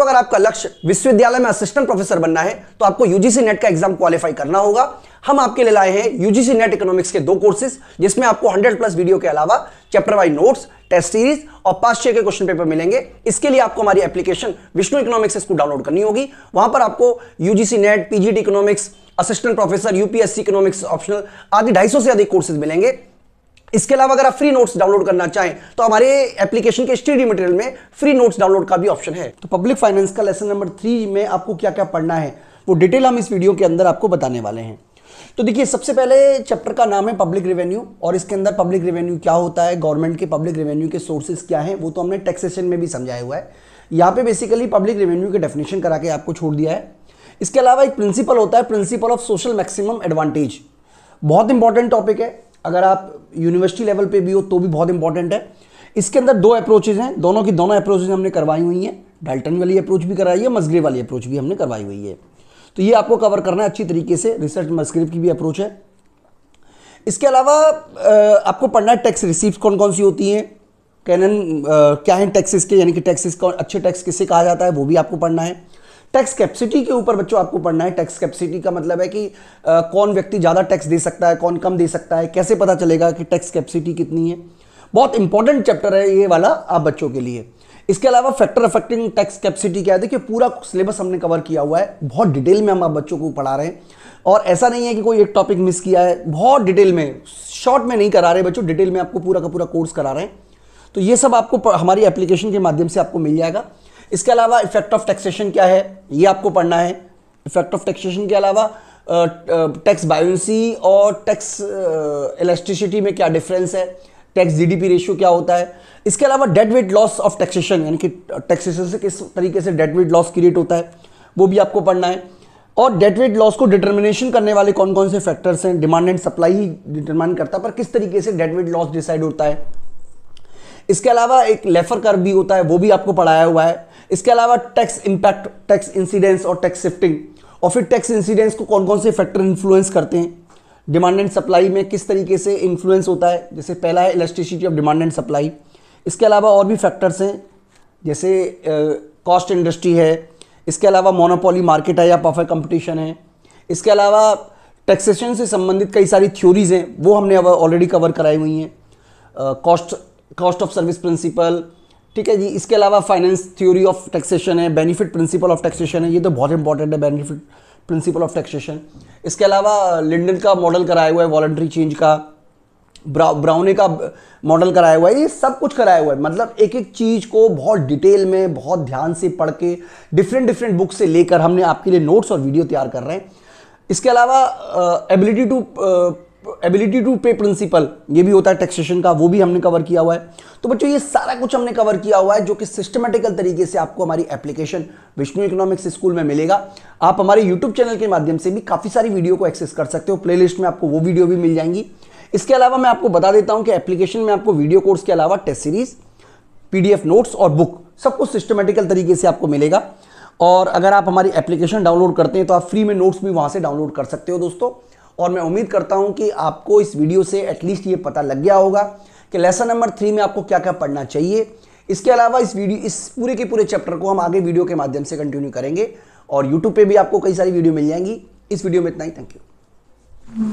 दोस्तों अगर आपका लक्ष्य विश्वविद्यालय में असिस्टेंट प्रोफेसर बनना है तो आपको यूजीसी नेट का एग्जाम क्वालिफाई करना होगा हम आपके लिए लाए हैं यूजीसी नेट इकोनॉमिक्स के दो कोर्सेज जिसमें आपको 100 प्लस वीडियो के अलावा chapter wise notes test series और पास छह के क्वेश्चन पेपर मिलेंगे इसके लिए आपको हमारी एप्लीकेशन विष्णु इकोनॉमिक्स इसको डाउनलोड करनी होगी वहां पर आपको UGC net PGT economics assistant professor UPSC economics optional आदि ढाई से अधिक कोर्सेज मिलेंगे इसके अलावा अगर आप फ्री नोट्स डाउनलोड करना चाहें तो हमारे एप्लीकेशन के स्टडी मटेरियल में फ्री नोट्स डाउनलोड का भी ऑप्शन है तो पब्लिक फाइनेंस का लेसन नंबर थ्री में आपको क्या क्या पढ़ना है वो डिटेल हम इस वीडियो के अंदर आपको बताने वाले हैं तो देखिए सबसे पहले चैप्टर का नाम है पब्लिक रेवेन्यू और इसके अंदर पब्लिक रेवेन्यू क्या होता है गवर्नमेंट के पब्लिक रेवेन्यू के सोर्सेज क्या है वो तो हमने टैक्सेशन में भी समझाया हुआ है यहाँ पे बेसिकली पब्लिक रेवेन्यू के डेफिनेशन करा के आपको छोड़ दिया है इसके अलावा एक प्रिंसिपल होता है principle of social maximum advantage बहुत इंपॉर्टेंट टॉपिक है अगर आप यूनिवर्सिटी लेवल पे भी हो तो भी बहुत इंपॉर्टेंट है इसके अंदर दो अप्रोचेज हैं दोनों की दोनों अप्रोचेज हमने करवाई हुई हैं डाल्टन वाली अप्रोच भी कराई है मसग्रे वाली अप्रोच भी हमने करवाई हुई है तो ये आपको कवर करना है अच्छी तरीके से रिसर्च मस्क्रिप की भी अप्रोच है इसके अलावा आपको पढ़ना है टैक्स रिसीव कौन कौन सी होती हैं कैनन क्या हैं टैक्सेस के यानी कि टैक्सेस अच्छे टैक्स किससे कहा जाता है वो भी आपको पढ़ना है टैक्स कैपेसिटी के ऊपर बच्चों आपको पढ़ना है टैक्स कैपेसिटी का मतलब है कि आ, कौन व्यक्ति ज़्यादा टैक्स दे सकता है कौन कम दे सकता है कैसे पता चलेगा कि टैक्स कैपेसिटी कितनी है बहुत इंपॉर्टेंट चैप्टर है ये वाला आप बच्चों के लिए इसके अलावा फैक्टर अफेक्टिंग टैक्स कैपेसिटी क्या है देखिए पूरा सिलेबस हमने कवर किया हुआ है बहुत डिटेल में हम आप बच्चों को पढ़ा रहे हैं और ऐसा नहीं है कि कोई एक टॉपिक मिस किया है बहुत डिटेल में शॉर्ट में नहीं करा रहे बच्चों डिटेल में आपको पूरा का पूरा कोर्स करा रहे हैं तो ये सब आपको हमारी एप्लीकेशन के माध्यम से आपको मिल जाएगा इसके अलावा इफेक्ट ऑफ टैक्सेशन क्या है ये आपको पढ़ना है इफेक्ट ऑफ टैक्सेशन के अलावा टैक्स बायोसी और टैक्स इलेक्ट्रिसिटी में क्या डिफरेंस है टैक्स जीडीपी रेशियो क्या होता है इसके अलावा dead weight loss of taxation यानी कि टैक्सेशन से किस तरीके से डेड वेट लॉस क्रिएट होता है वो भी आपको पढ़ना है और डेड वेट लॉस को डिटर्मिनेशन करने वाले कौन कौन से फैक्टर्स हैं डिमांड एंड सप्लाई ही डिटरमाइन करता है पर किस तरीके से डेड वेट लॉस डिसाइड होता है इसके अलावा एक लेफर कर भी होता है वो भी आपको पढ़ाया हुआ है इसके अलावा टैक्स इंपैक्ट टैक्स इंसिडेंस और टैक्स शिफ्टिंग और फिर टैक्स इंसिडेंस को कौन कौन से फैक्टर इन्फ्लुएंस करते हैं डिमांड एंड सप्लाई में किस तरीके से इन्फ्लुएंस होता है जैसे पहला है electricity of demand and supply इसके अलावा और भी फैक्टर्स हैं जैसे कॉस्ट इंडस्ट्री है इसके अलावा मोनोपोली मार्केट है या परफेक्ट कंपटीशन है इसके अलावा टैक्सेशन से संबंधित कई सारी थ्योरीज हैं वो हमने अब ऑलरेडी कवर कराई हुई हैं cost cost of service principle ठीक है जी इसके अलावा फाइनेंस थ्योरी ऑफ टैक्सेशन है बेनिफिट प्रिंसिपल ऑफ टैक्सेशन है ये तो बहुत इंपॉर्टेंट है बेनिफिट प्रिंसिपल ऑफ टैक्सेशन इसके अलावा लिंडन uh, का मॉडल कराया हुआ है वॉलंट्री चेंज का ब्रा, ब्राउने का मॉडल कराया हुआ है ये सब कुछ कराया हुआ है मतलब एक एक चीज़ को बहुत डिटेल में बहुत ध्यान से पढ़ के डिफरेंट डिफरेंट बुक से लेकर हमने आपके लिए नोट्स और वीडियो तैयार कर रहे हैं इसके अलावा ability uh, to ability to pay principle ये भी होता है टैक्सेशन का वो भी हमने कवर किया हुआ है तो बच्चों ये सारा कुछ हमने कवर किया हुआ है जो कि सिस्टमेटिकल तरीके से आपको हमारी एप्लीकेशन विष्णु इकोनॉमिक्स स्कूल में मिलेगा आप हमारे यूट्यूब चैनल के माध्यम से भी काफ़ी सारी वीडियो को एक्सेस कर सकते हो प्लेलिस्ट में आपको वो वीडियो भी मिल जाएंगी इसके अलावा मैं आपको बता देता हूँ कि एप्लीकेशन में आपको वीडियो कोर्स के अलावा टेस्ट सीरीज पीडीएफ नोट्स और बुक सब कुछ सिस्टमेटिकल तरीके से आपको मिलेगा और अगर आप हमारी एप्लीकेशन डाउनलोड करते हैं तो आप फ्री में नोट्स भी वहाँ से डाउनलोड कर सकते हो दोस्तों और मैं उम्मीद करता हूं कि आपको इस वीडियो से एटलीस्ट ये पता लग गया होगा कि लेसन नंबर थ्री में आपको क्या क्या पढ़ना चाहिए इसके अलावा इस वीडियो इस पूरे के पूरे चैप्टर को हम आगे वीडियो के माध्यम से कंटिन्यू करेंगे और यूट्यूब पर भी आपको कई सारी वीडियो मिल जाएंगी इस वीडियो में इतना ही थैंक यू